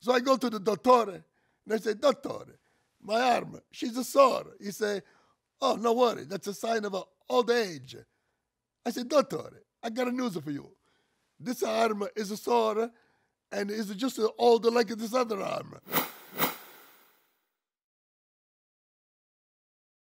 So I go to the doctor and I say, Doctor, my arm, she's a sore. He say, Oh, no worry, that's a sign of old age. I say, Doctor, I got a news for you. This arm is a sore and it's just an old like this other arm.